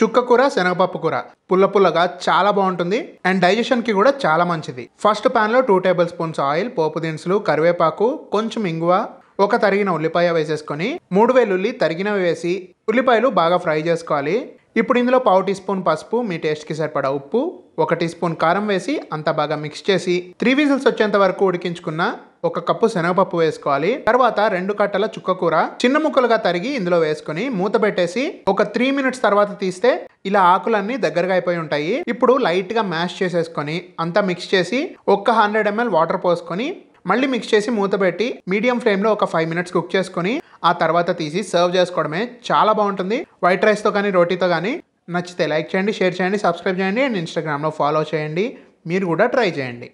చుక్క కూర శనగపప్పు కూర పుల్ల పుల్లగా చాలా బాగుంటుంది అండ్ డైజెషన్కి కూడా చాలా మంచిది ఫస్ట్ ప్యాన్లో టూ టేబుల్ స్పూన్స్ ఆయిల్ పోపు దినుసులు కరివేపాకు కొంచెం ఇంగువ ఒక తరిగిన ఉల్లిపాయ వేసేసుకొని మూడు వేలుల్లి తరిగినవి వేసి ఉల్లిపాయలు బాగా ఫ్రై చేసుకోవాలి ఇప్పుడు ఇందులో పావు టీ స్పూన్ పసుపు మీ టేస్ట్కి సరిపడా ఉప్పు ఒక టీ స్పూన్ కారం వేసి అంతా బాగా మిక్స్ చేసి త్రీ విజిల్స్ వచ్చేంత వరకు ఉడికించుకున్న ఒక కప్పు శనగపప్పు వేసుకోవాలి తర్వాత రెండు కట్టల చుక్కకూర చిన్న ముక్కలుగా తరిగి ఇందులో వేసుకుని మూత పెట్టేసి ఒక త్రీ మినిట్స్ తర్వాత తీస్తే ఇలా ఆకులన్నీ దగ్గరగా అయిపోయి ఉంటాయి ఇప్పుడు లైట్గా మ్యాష్ చేసేసుకొని అంతా మిక్స్ చేసి ఒక్క హండ్రెడ్ ఎంఎల్ వాటర్ పోసుకొని మళ్ళీ మిక్స్ చేసి మూత పెట్టి మీడియం ఫ్లేమ్లో ఒక ఫైవ్ మినిట్స్ కుక్ చేసుకొని ఆ తర్వాత తీసి సర్వ్ చేసుకోవడమే చాలా బాగుంటుంది వైట్ రైస్తో కానీ రోటీతో కానీ నచ్చితే లైక్ చేయండి షేర్ చేయండి సబ్స్క్రైబ్ చేయండి అండ్ ఇన్స్టాగ్రామ్లో ఫాలో చేయండి మీరు కూడా ట్రై చేయండి